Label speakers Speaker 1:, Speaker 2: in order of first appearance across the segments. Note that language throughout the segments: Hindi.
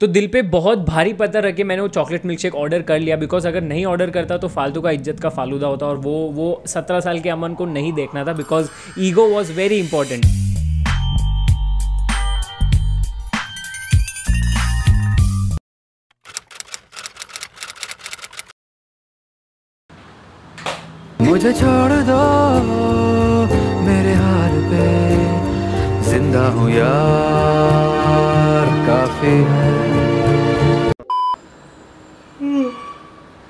Speaker 1: तो दिल पे बहुत भारी पता रखे मैंने वो चॉकलेट मिल्क शेक ऑर्डर कर लिया बिकॉज अगर नहीं ऑर्डर करता तो फालतू का इज्जत का फालूदा होता और वो वो सत्रह साल के अमन को नहीं देखना था because ego was very important मुझे छोड़ दो मेरे हाल पे जिंदा हूँ यार काफी है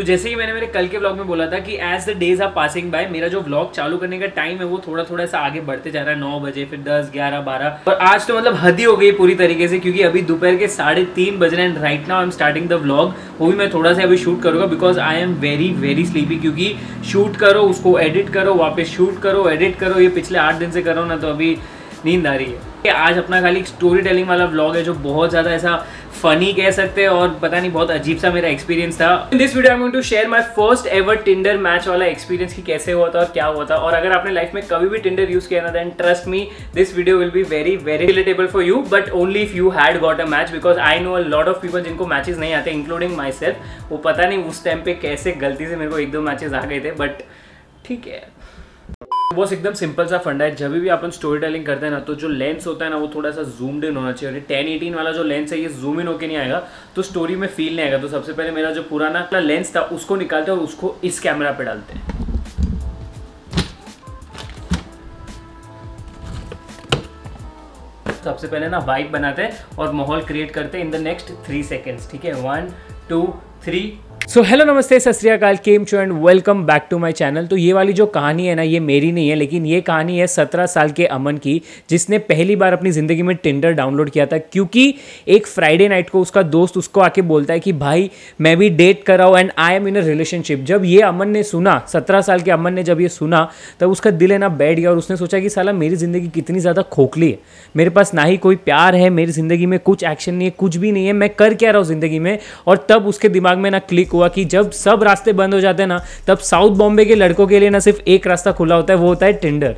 Speaker 1: तो जैसे ही मैंने मेरे कल के ब्लॉग में बोला था कि as the days are passing by मेरा जो ब्लॉग चालू करने का टाइम है वो थोड़ा थोड़ा सा आगे बढ़ते जा रहा है नौ बजे फिर दस ग्यारह बारह और आज तो मतलब हदी हो गई पूरी तरीके से क्योंकि अभी दोपहर के साढ़े तीन बज रहे हैं right now I am starting the blog वो भी मैं थोड़ा सा अभी शूट करूंगा because I am very very sleepy क्योंकि शूट करो उसको एडिट करो वापस शूट करो एडिट करो ये पिछले आठ दिन से करो ना तो अभी नींद आ रही है आज अपना खाली स्टोरी टेलिंग वाला व्लॉग है जो बहुत ज़्यादा ऐसा फनी कह सकते हैं और पता नहीं बहुत अजीब सा मेरा एक्सपीरियंस था in this video I to share my first ever Tinder match वाला एक्सपीरियंस कि कैसे हुआ था और क्या हुआ था और अगर आपने लाइफ में कभी भी टिंडर यूज किया ना then trust me this video will be very very relatable for you but only if you had got a match because I know a lot of people जिनको मैचेस नहीं आते इंक्लूडिंग माई सेल्फ वो पता नहीं उस टाइम पे कैसे गलती से मेरे को एक दो मैचेस आ गए थे बट ठीक है बस एकदम सिंपल सा फंडा है जब भी अपन स्टोरी टेलिंग करते हैं ना तो जो लेंस होता है ना वो थोड़ा सा जूम्ड इन होना चाहिए टेन एटीन वाला जो लेंस है ये जूम इन होकर नहीं आएगा तो स्टोरी में फील नहीं आएगा तो सबसे पहले मेरा जो पुराना लेंस था उसको निकालते हैं और उसको इस कैमरा पे डालते हैं सबसे पहले ना वाइब बनाते हैं और माहौल क्रिएट करते हैं in the next three seconds ठीक है one two three so hello नमस्ते सत श्रीकाल केम चू and welcome back to my channel तो ये वाली जो कहानी है ना ये मेरी नहीं है लेकिन ये कहानी है सत्रह साल के अमन की जिसने पहली बार अपनी ज़िंदगी में टिंडर डाउनलोड किया था क्योंकि एक फ्राइडे नाइट को उसका दोस्त उसको आके बोलता है कि भाई मैं भी डेट कराओ and I am in a relationship जब ये अमन ने सुना सत्रह साल के अमन ने जब ये सुना तब उसका दिल है ना बैठ गया और उसने सोचा कि साला मेरी ज़िंदगी कितनी ज़्यादा खोखली है मेरे पास ना ही कोई प्यार है मेरी ज़िंदगी में कुछ एक्शन नहीं है कुछ भी नहीं है मैं कर क्या रहा हूँ ज़िंदगी में और तब उसके दिमाग में ना क्लिक हुआ कि जब सब रास्ते बंद हो जाते हैं ना तब साउथ बॉम्बे के लड़कों के लिए ना सिर्फ एक रास्ता खुला होता है वो होता है टिंडर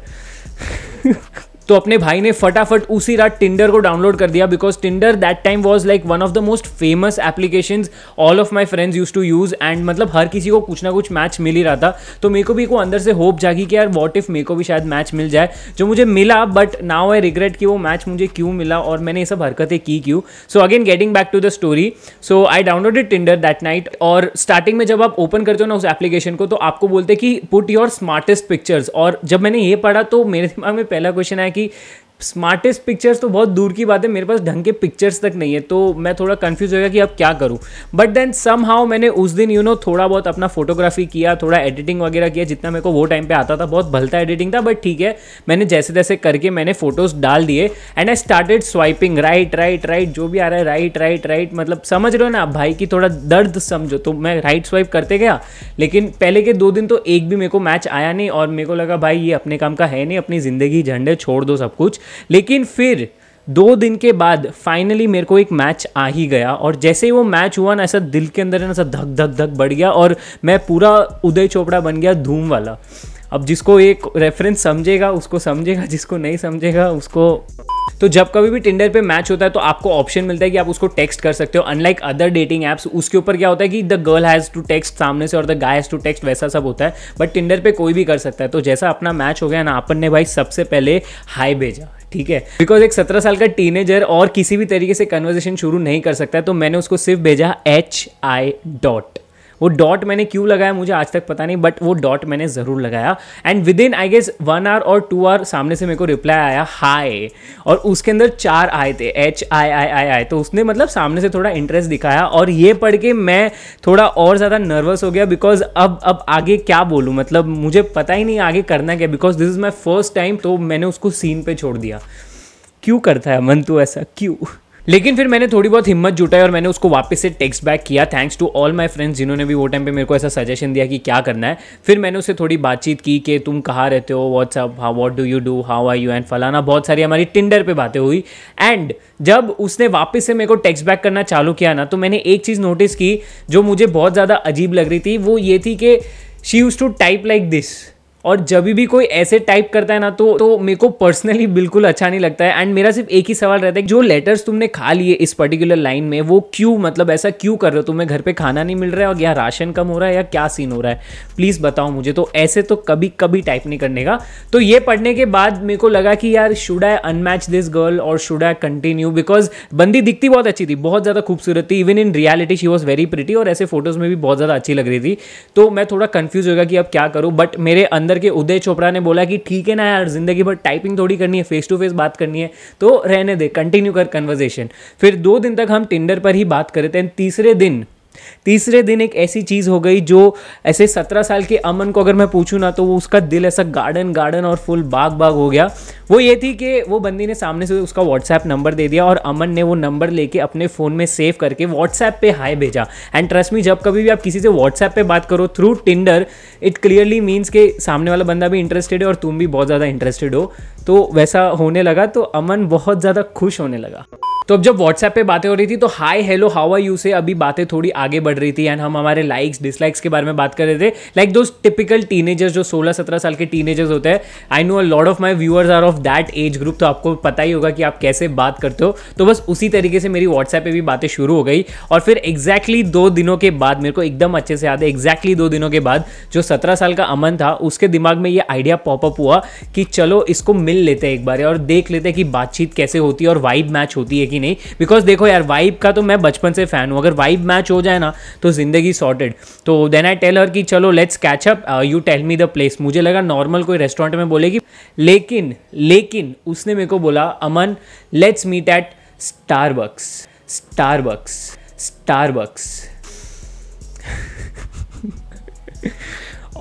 Speaker 1: तो अपने भाई ने फटाफट उसी रात टिंडर को डाउनलोड कर दिया because Tinder that time was like one of the most famous application all of my friends use to use and मतलब हर किसी को कुछ ना कुछ मैच मिल ही रहा था तो मेरे को भी को अंदर से होप जागी कि यार वॉट इफ मेरे को भी शायद मैच मिल जाए जो मुझे मिला बट नाउ आई रिग्रेट कि वो मैच मुझे क्यों मिला और मैंने ये सब हरकतें की क्यों so again getting back to the story so I downloaded Tinder that night और स्टार्टिंग में जब आप ओपन करते हो ना उस एप्लीकेशन को तो आपको बोलते कि पुट योर स्मार्टेस्ट पिक्चर्स और जब मैंने ये पढ़ा तो मेरे दिमाग में पहला क्वेश्चन आया कि कि स्मार्टेस्ट पिक्चर्स तो बहुत दूर की बात है मेरे पास ढंग के पिक्चर्स तक नहीं है तो मैं थोड़ा कन्फ्यूज हो गया कि अब क्या करूँ बट देन सम हाउ मैंने उस दिन यू नो थोड़ा बहुत अपना फोटोग्राफी किया थोड़ा एडिटिंग वगैरह किया जितना मेरे को वो टाइम पर आता था बहुत भलता एडिटिंग था बट ठीक है मैंने जैसे तैसे करके मैंने फोटोज डाल दिए and I started swiping right right right जो भी आ रहा है राइट राइट राइट मतलब समझ रहे हो ना भाई की थोड़ा दर्द समझो तो मैं राइट स्वाइप करते गया लेकिन पहले के दो दिन तो एक भी मेरे को मैच आया नहीं और मेरे को लगा भाई ये अपने काम का है नहीं अपनी ज़िंदगी झंडे छोड़ दो सब कुछ लेकिन फिर दो दिन के बाद फाइनली मेरे को एक मैच आ ही गया और जैसे ही वो मैच हुआ ना ऐसा दिल के अंदर ना ऐसा धक धक धक बढ़ गया और मैं पूरा उदय चोपड़ा बन गया धूम वाला अब जिसको एक रेफरेंस समझेगा उसको समझेगा जिसको नहीं समझेगा उसको तो जब कभी भी टिंडर पे मैच होता है तो आपको ऑप्शन मिलता है कि आप उसको टेक्स्ट कर सकते हो अनलाइक अदर डेटिंग एप्स उसके ऊपर क्या होता है कि the girl has to text सामने से और the guy has to text वैसा सब होता है बट टिंडर पे कोई भी कर सकता है तो जैसा अपना मैच हो गया ना अपन ने भाई सबसे पहले हाई भेजा ठीक है बिकॉज एक सत्रह साल का टीनेजर और किसी भी तरीके से कन्वर्जेशन शुरू नहीं कर सकता है तो मैंने उसको सिर्फ भेजा एच आई डॉट वो डॉट मैंने क्यों लगाया मुझे आज तक पता नहीं बट वो डॉट मैंने ज़रूर लगाया and within I guess one hour और टू आवर सामने से मेरे को रिप्लाई आया हाई और उसके अंदर चार आए थे एच आई आई आई आए तो उसने मतलब सामने से थोड़ा इंटरेस्ट दिखाया और ये पढ़ के मैं थोड़ा और ज़्यादा नर्वस हो गया बिकॉज अब अब आगे क्या बोलूँ मतलब मुझे पता ही नहीं आगे करना क्या because this is my first time तो मैंने उसको सीन पर छोड़ दिया क्यों करता है मन तू ऐसा क्यों लेकिन फिर मैंने थोड़ी बहुत हिम्मत जुटाई और मैंने उसको वापस से टेक्स्ट बैक किया thanks to all my friends जिन्होंने भी वो टाइम पे मेरे को ऐसा सजेशन दिया कि क्या करना है फिर मैंने उससे थोड़ी बातचीत की कि तुम कहाँ रहते हो what's up how what do you do how are you and फलाना बहुत सारी हमारी टिंडर पर बातें हुई एंड जब उसने वापस से मेरे को टेक्स्ट बैक करना चालू किया ना तो मैंने एक चीज़ नोटिस की जो मुझे बहुत ज़्यादा अजीब लग रही थी वो ये थी कि she use to type like this और जब भी कोई ऐसे टाइप करता है ना तो तो मेरे को पर्सनली बिल्कुल अच्छा नहीं लगता है एंड मेरा सिर्फ एक ही सवाल रहता है जो लेटर्स तुमने खा लिए इस पर्टिकुलर लाइन में वो क्यों मतलब ऐसा क्यों कर रहे हो तुम्हें घर पे खाना नहीं मिल रहा है और या राशन कम हो रहा है या क्या सीन हो रहा है प्लीज़ बताओ मुझे तो ऐसे तो कभी कभी टाइप नहीं करने का तो ये पढ़ने के बाद मेरे को लगा कि यार should I unmatch this girl और शुड आई कंटिन्यू बिकॉज बंदी दिखती बहुत अच्छी थी बहुत ज़्यादा खूबसूरत थी even in reality she was very pretty और ऐसे फोटोज़ में भी बहुत ज़्यादा अच्छी लग रही थी तो मैं थोड़ा कन्फ्यूज होगा कि अब क्या करूँ बट मेरे अंदर अंदर के उदय चोपड़ा ने बोला कि ठीक है ना यार जिंदगी भर टाइपिंग थोड़ी करनी है फेस टू फेस बात करनी है तो रहने दे कंटिन्यू कर कन्वर्जेशन फिर दो दिन तक हम टिंडर पर ही बात करे थे तीसरे दिन तीसरे दिन एक ऐसी चीज़ हो गई जो ऐसे सत्रह साल के अमन को अगर मैं पूछूँ ना तो वो उसका दिल ऐसा गार्डन गार्डन और फुल बाग बाग हो गया वो ये थी कि वो बंदी ने सामने से उसका व्हाट्सएप नंबर दे दिया और अमन ने वो नंबर लेके अपने फ़ोन में सेव करके व्हाट्सएप पे हाई भेजा एंड ट्रस्ट मी जब कभी भी आप किसी से व्हाट्सएप पे बात करो through Tinder it clearly means के सामने वाला बंदा भी इंटरेस्टेड है और तुम भी बहुत ज़्यादा इंटरेस्टेड हो तो वैसा होने लगा तो अमन बहुत ज़्यादा खुश होने लगा तो अब जब व्हाट्सएप पे बातें हो रही थी तो hi hello how are you से अभी बातें थोड़ी आगे बढ़ रही थी एंड हम हमारे लाइक्स डिसलाइक्स के बारे में बात कर रहे थे लाइक दो टिपिकल टीनेजर्स जो 16-17 साल के टीनेजर्स होते हैं I know a lot of my viewers are of that age group तो आपको पता ही होगा कि आप कैसे बात करते हो तो बस उसी तरीके से मेरी व्हाट्सएप पर भी बातें शुरू हो गई और फिर एग्जैक्टली exactly दो दिनों के बाद मेरे को एकदम अच्छे से याद है एग्जैक्टली exactly दो दिनों के बाद जो सत्रह साल का अमन था उसके दिमाग में ये आइडिया पॉपअप हुआ कि चलो इसको मिल लेते हैं एक बार और देख लेते हैं कि बातचीत कैसे होती है और वाइब मैच होती है कि नहीं बिकॉज देखो यार वाइब का तो मैं बचपन से फ़ैन हूँ अगर वाइब मैच हो जाए ना तो ज़िंदगी सॉर्टेड तो देन आई टेल हर कि चलो let's up you tell me the place मुझे लगा नॉर्मल कोई रेस्टोरेंट में बोलेगी लेकिन लेकिन उसने मेरे को बोला Aman let's meet at Starbucks Starbucks Starbucks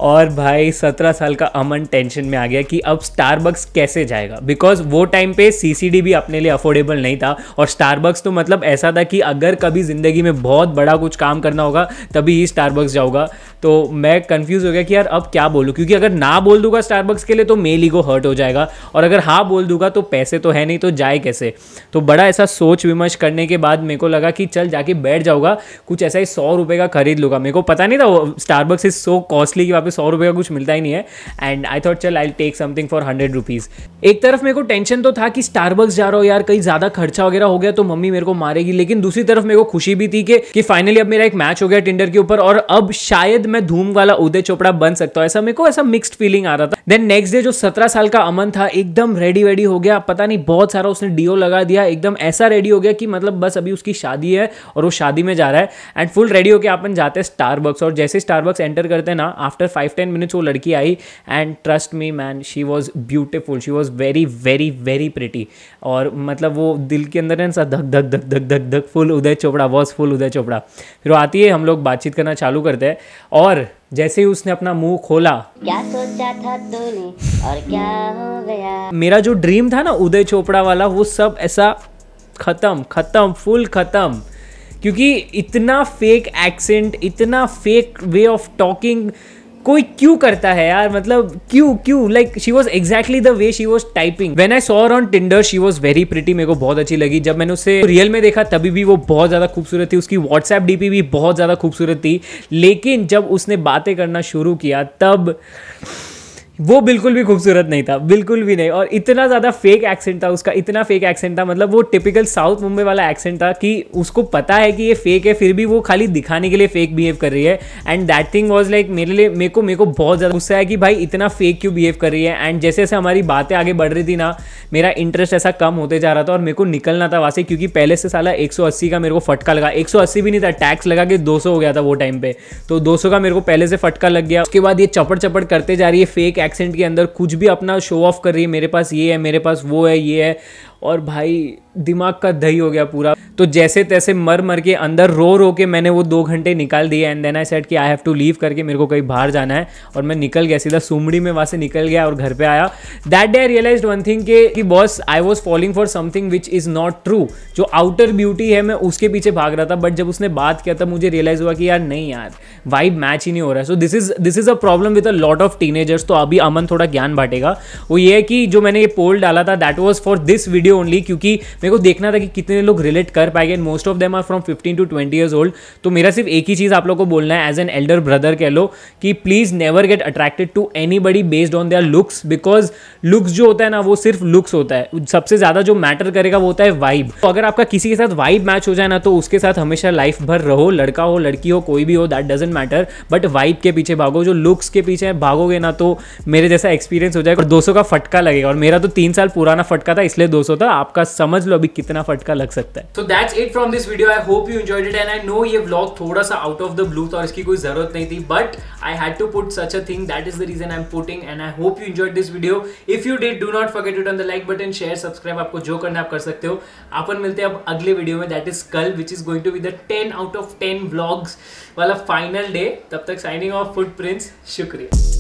Speaker 1: और भाई सत्रह साल का अमन टेंशन में आ गया कि अब स्टारबक्स कैसे जाएगा बिकॉज वो टाइम पे सीसीडी भी अपने लिए अफोर्डेबल नहीं था और स्टारबक्स तो मतलब ऐसा था कि अगर कभी ज़िंदगी में बहुत बड़ा कुछ काम करना होगा तभी ही स्टारबक्स जाऊंगा तो मैं कन्फ्यूज़ हो गया कि यार अब क्या बोलूँ क्योंकि अगर ना बोल दूंगा स्टारबक्स के लिए तो मेल ईगो हर्ट हो जाएगा और अगर हाँ बोल दूंगा तो पैसे तो है नहीं तो जाए कैसे तो बड़ा ऐसा सोच विमर्श करने के बाद मेरे को लगा कि चल जाके बैठ जाऊँगा कुछ ऐसा ही सौ रुपये का खरीद लूँगा मेरे को पता नहीं था वो स्टारबक्स इज़ सो कॉस्टली कि वापस पे सौ रुपये का कुछ मिलता ही नहीं है एंड आई थॉट चल I take something for hundred rupees एक तरफ मेरे को टेंशन तो था कि स्टारबक्स जा रहा हो यार कहीं ज़्यादा खर्चा वगैरह हो गया तो मम्मी मेरे को मारेगी लेकिन दूसरी तरफ मेरे को खुशी भी थी कि, कि फाइनली अब मेरा एक मैच हो गया टिंडर के ऊपर और अब शायद मैं धूम वाला उदय चोपड़ा बन सकता हूँ ऐसा मेरे को ऐसा मिक्सड फीलिंग आ रहा था देन नेक्स्ट डे जो सत्रह साल का अमन था एकदम रेडी वेडी हो गया पता नहीं बहुत सारा उसने डीओ लगा दिया एकदम ऐसा रेडी हो गया कि मतलब बस अभी उसकी शादी है और वो शादी में जा रहा है एंड फुल रेडी होकर अपन जाते हैं स्टारबक्स और जैसे स्टारबक्स एंटर करते हैं ना आफ्टर फाइव टेन मिनट्स वो लड़की आई and trust me man she was beautiful she was very very very pretty और मतलब वो दिल के अंदर है धक धक धक धक धक धक full Uday Chopra was full Uday Chopra फिर वो आती है हम लोग बातचीत करना चालू करते हैं और जैसे ही उसने अपना मुंह खोला क्या सोचा था तूने और क्या हो गया मेरा जो ड्रीम था ना उदय चोपड़ा वाला वो सब ऐसा खत्म खत्म फुल खत्म क्योंकि इतना फेक एक्सेंट इतना फेक वे ऑफ टॉकिंग कोई क्यों करता है यार मतलब क्यों क्यों like she was exactly the way she was typing when I saw on Tinder she was very pretty मेरे को बहुत अच्छी लगी जब मैंने उसे रियल में देखा तभी भी वो बहुत ज्यादा खूबसूरत थी उसकी व्हाट्सएप डीपी भी बहुत ज्यादा खूबसूरत थी लेकिन जब उसने बातें करना शुरू किया तब वो बिल्कुल भी खूबसूरत नहीं था बिल्कुल भी नहीं और इतना ज़्यादा फेक एक्सेंट था उसका इतना फेक एक्सेंट था मतलब वो टिपिकल साउथ मुंबई वाला एक्सेंट था कि उसको पता है कि ये फेक है फिर भी वो खाली दिखाने के लिए फेक बिहेव कर रही है and that thing was like मेरे लिए मेरे को मेरे को बहुत ज़्यादा गुस्सा है कि भाई इतना फेक क्यों बिहेव कर रही है एंड जैसे जैसे हमारी बातें आगे बढ़ रही थी ना मेरा इंटरेस्ट ऐसा कम होते जा रहा था और मेरे को निकलना था वहाँ से क्योंकि पहले से साला एक का मेरे को फटका लगा एक भी नहीं था टैक्स लगा के दो हो गया था वो टाइम पे तो दो का मेरे को पहले से फटका लग गया उसके बाद ये चपड़ चपड़ करते जा रही है फेक एक्सेंट के अंदर कुछ भी अपना शो ऑफ कर रही है मेरे पास ये है मेरे पास वो है ये है और भाई दिमाग का दही हो गया पूरा तो जैसे तैसे मर मर के अंदर रो रो के मैंने वो दो घंटे निकाल दिए एंड देन आई सेट कि आई हैव टू लीव करके मेरे को कहीं बाहर जाना है और मैं निकल गया सीधा सुमड़ी में वहाँ से निकल गया और घर पे आया that day I realise one thing के कि boss I was falling for something which is not true जो आउटर ब्यूटी है मैं उसके पीछे भाग रहा था बट जब उसने बात किया था मुझे रियलाइज हुआ कि यार नहीं यार वाइब मैच ही नहीं हो रहा है so this is this is a problem with a lot of teenagers तो अभी अमन थोड़ा ज्ञान बांटेगा वो ये है कि जो मैंने ये पोल डाला था that was for this video video only क्योंकि मेरे को देखना था कि कितने लोग रिलेट कर पाएंगे and most of them are from fifteen to twenty years old तो मेरा सिर्फ एक ही चीज़ आप लोग को बोलना है एज एन एल्डर ब्रदर कह लो कि please never get attracted to any based on their looks because looks जो होता है ना वो सिर्फ लुक्स होता है सबसे ज़्यादा जो मैटर करेगा वो होता है वाइब तो अगर आपका किसी के साथ वाइब मैच हो जाए ना तो उसके साथ हमेशा लाइफ भर रहो लड़का हो लड़की हो कोई भी हो that doesn't matter but vibe के पीछे भागो जो लुक्स के पीछे भागोगे ना तो मेरे जैसा एक्सपीरियंस हो जाएगा और 200 का फटका लगेगा और मेरा तो तीन साल पुराना फटका था इसलिए 200 होता है आपका समझ लो अभी कितना फटका लग सकता है so that's it from this video I hope you enjoyed it and I know ये ब्लॉग थोड़ा सा आउट ऑफ द ब्लू था और इसकी कोई जरूरत नहीं थी but I had to put such a thing that is the reason I am putting and I hope you enjoyed this video if you did do not forget to turn the like button share subscribe आपको जो करना आप कर सकते हो अपन मिलते हैं अब अगले वीडियो में दैट इज कल which is going to be the ten out of ten blogs वाला फाइनल डे तब तक साइनिंग ऑफ फुट प्रिंस शुक्रिया